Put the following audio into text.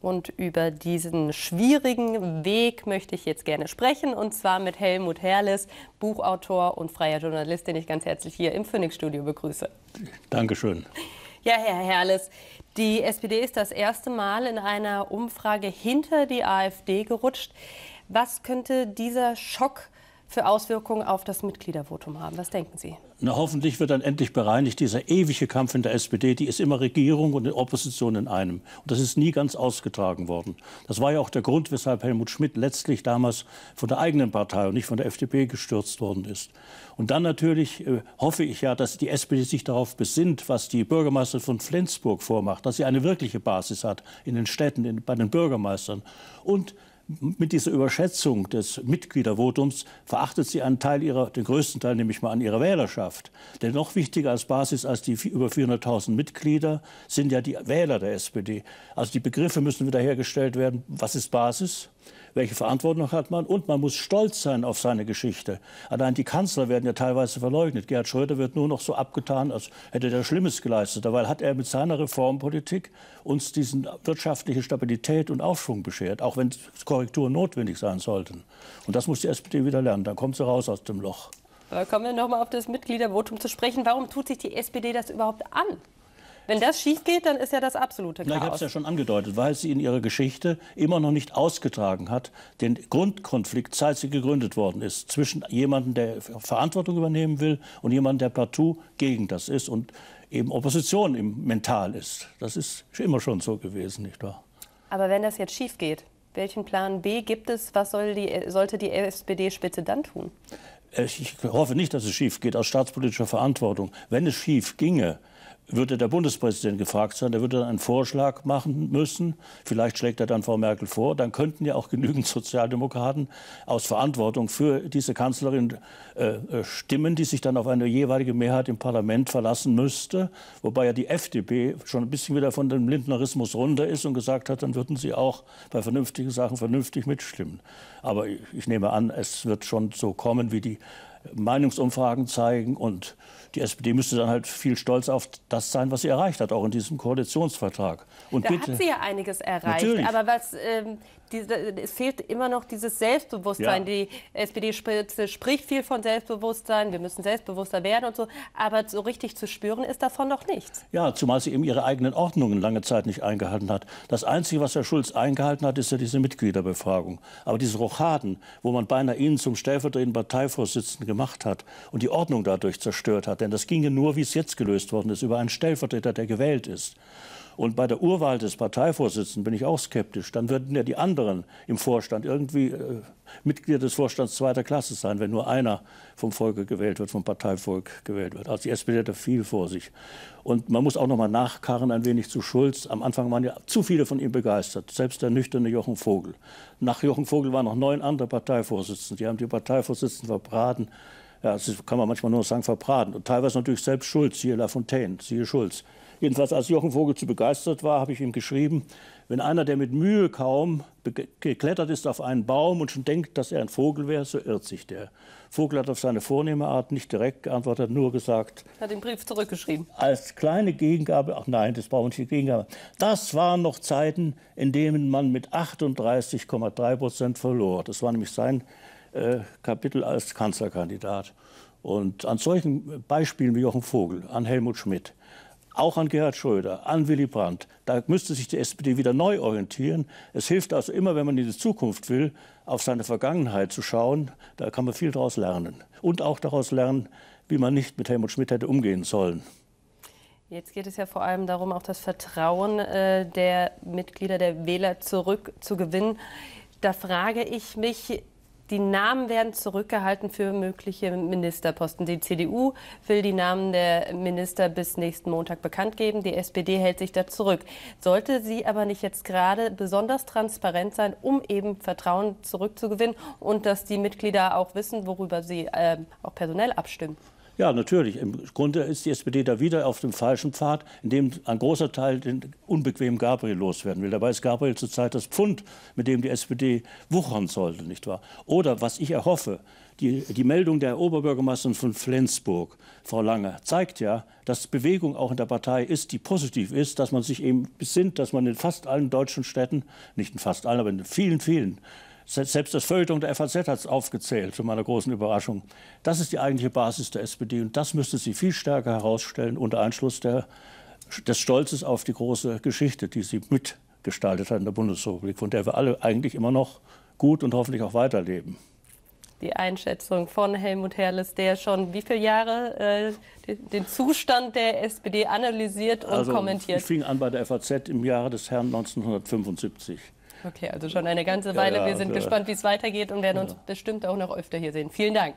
Und über diesen schwierigen Weg möchte ich jetzt gerne sprechen, und zwar mit Helmut Herles, Buchautor und freier Journalist, den ich ganz herzlich hier im Phoenix-Studio begrüße. Dankeschön. Ja, Herr Herles, die SPD ist das erste Mal in einer Umfrage hinter die AfD gerutscht. Was könnte dieser Schock für Auswirkungen auf das Mitgliedervotum haben. Was denken Sie? Na, hoffentlich wird dann endlich bereinigt dieser ewige Kampf in der SPD. Die ist immer Regierung und Opposition in einem. Und das ist nie ganz ausgetragen worden. Das war ja auch der Grund, weshalb Helmut Schmidt letztlich damals von der eigenen Partei und nicht von der FDP gestürzt worden ist. Und dann natürlich äh, hoffe ich ja, dass die SPD sich darauf besinnt, was die Bürgermeisterin von Flensburg vormacht, dass sie eine wirkliche Basis hat in den Städten, in, bei den Bürgermeistern. Und mit dieser Überschätzung des Mitgliedervotums verachtet sie einen Teil ihrer, den größten Teil nämlich mal an ihrer Wählerschaft. Denn noch wichtiger als Basis als die über 400.000 Mitglieder sind ja die Wähler der SPD. Also die Begriffe müssen wiederhergestellt werden. Was ist Basis? welche Verantwortung hat man und man muss stolz sein auf seine Geschichte. Allein die Kanzler werden ja teilweise verleugnet. Gerhard Schröder wird nur noch so abgetan, als hätte er Schlimmes geleistet. Dabei hat er mit seiner Reformpolitik uns diesen wirtschaftliche Stabilität und Aufschwung beschert, auch wenn Korrekturen notwendig sein sollten. Und das muss die SPD wieder lernen, dann kommt sie raus aus dem Loch. Äh, kommen wir nochmal auf das Mitgliedervotum zu sprechen. Warum tut sich die SPD das überhaupt an? Wenn das schief geht, dann ist ja das absolute Chaos. Na, ich habe es ja schon angedeutet, weil sie in ihrer Geschichte immer noch nicht ausgetragen hat, den Grundkonflikt, seit sie gegründet worden ist, zwischen jemandem, der Verantwortung übernehmen will und jemandem, der partout gegen das ist und eben Opposition im mental ist. Das ist immer schon so gewesen, nicht wahr? Aber wenn das jetzt schief geht, welchen Plan B gibt es? Was soll die, sollte die SPD-Spitze dann tun? Äh, ich hoffe nicht, dass es schief geht aus staatspolitischer Verantwortung. Wenn es schief ginge, würde der Bundespräsident gefragt sein, der würde dann einen Vorschlag machen müssen. Vielleicht schlägt er dann Frau Merkel vor. Dann könnten ja auch genügend Sozialdemokraten aus Verantwortung für diese Kanzlerin äh, äh stimmen, die sich dann auf eine jeweilige Mehrheit im Parlament verlassen müsste. Wobei ja die FDP schon ein bisschen wieder von dem Lindnerismus runter ist und gesagt hat, dann würden sie auch bei vernünftigen Sachen vernünftig mitstimmen. Aber ich nehme an, es wird schon so kommen, wie die Meinungsumfragen zeigen. Und die SPD müsste dann halt viel stolz auf das sein, was sie erreicht hat, auch in diesem Koalitionsvertrag. Und da bitte, hat sie ja einiges erreicht. Natürlich. Aber was, ähm, die, es fehlt immer noch dieses Selbstbewusstsein. Ja. Die SPD-Spitze spricht viel von Selbstbewusstsein. Wir müssen selbstbewusster werden und so. Aber so richtig zu spüren ist davon noch nichts. Ja, zumal sie eben ihre eigenen Ordnungen lange Zeit nicht eingehalten hat. Das Einzige, was Herr Schulz eingehalten hat, ist ja diese Mitgliederbefragung. Aber diese Rochaden, wo man beinahe ihn zum stellvertretenden Parteivorsitzenden gemacht gemacht hat und die Ordnung dadurch zerstört hat. Denn das ginge nur, wie es jetzt gelöst worden ist, über einen Stellvertreter, der gewählt ist. Und bei der Urwahl des Parteivorsitzenden bin ich auch skeptisch. Dann würden ja die anderen im Vorstand irgendwie äh, Mitglieder des Vorstands zweiter Klasse sein, wenn nur einer vom Volke gewählt wird, vom Parteivolk gewählt wird. Also die SPD hat da viel vor sich. Und man muss auch noch mal nachkarren ein wenig zu Schulz. Am Anfang waren ja zu viele von ihm begeistert, selbst der nüchterne Jochen Vogel. Nach Jochen Vogel waren noch neun andere Parteivorsitzende. Die haben die Parteivorsitzenden verbraten ja, das kann man manchmal nur sagen, verbraten. Und teilweise natürlich selbst Schulz, siehe Lafontaine, siehe Schulz. Jedenfalls als Jochen Vogel zu begeistert war, habe ich ihm geschrieben, wenn einer, der mit Mühe kaum geklettert ist auf einen Baum und schon denkt, dass er ein Vogel wäre, so irrt sich der. Vogel hat auf seine vornehme Art nicht direkt geantwortet, nur gesagt. Hat den Brief zurückgeschrieben. Als kleine Gegengabe, ach nein, das brauchen wir nicht Gegengabe. Das waren noch Zeiten, in denen man mit 38,3 Prozent verlor. Das war nämlich sein äh, Kapitel als Kanzlerkandidat. Und an solchen Beispielen wie Jochen Vogel, an Helmut Schmidt, auch an Gerhard Schröder, an Willy Brandt. Da müsste sich die SPD wieder neu orientieren. Es hilft also immer, wenn man in die Zukunft will, auf seine Vergangenheit zu schauen. Da kann man viel daraus lernen. Und auch daraus lernen, wie man nicht mit Helmut Schmidt hätte umgehen sollen. Jetzt geht es ja vor allem darum, auch das Vertrauen äh, der Mitglieder der Wähler zurückzugewinnen. Da frage ich mich, die Namen werden zurückgehalten für mögliche Ministerposten. Die CDU will die Namen der Minister bis nächsten Montag bekannt geben. Die SPD hält sich da zurück. Sollte sie aber nicht jetzt gerade besonders transparent sein, um eben Vertrauen zurückzugewinnen und dass die Mitglieder auch wissen, worüber sie äh, auch personell abstimmen? Ja, natürlich. Im Grunde ist die SPD da wieder auf dem falschen Pfad, in dem ein großer Teil den unbequemen Gabriel loswerden will. Dabei ist Gabriel zurzeit das Pfund, mit dem die SPD wuchern sollte, nicht wahr? Oder was ich erhoffe, die, die Meldung der Oberbürgermeisterin von Flensburg, Frau Lange, zeigt ja, dass Bewegung auch in der Partei ist, die positiv ist, dass man sich eben besinnt, dass man in fast allen deutschen Städten, nicht in fast allen, aber in vielen, vielen selbst das Feuilleton der FAZ hat es aufgezählt, zu meiner großen Überraschung. Das ist die eigentliche Basis der SPD und das müsste sie viel stärker herausstellen unter Einschluss der, des Stolzes auf die große Geschichte, die sie mitgestaltet hat in der Bundesrepublik, von der wir alle eigentlich immer noch gut und hoffentlich auch weiterleben die Einschätzung von Helmut Herles, der schon wie viele Jahre äh, den Zustand der SPD analysiert und also, kommentiert. Ich fing an bei der FAZ im Jahre des Herrn 1975. Okay, also schon eine ganze Weile. Ja, ja, Wir sind ja. gespannt, wie es weitergeht und werden uns bestimmt auch noch öfter hier sehen. Vielen Dank.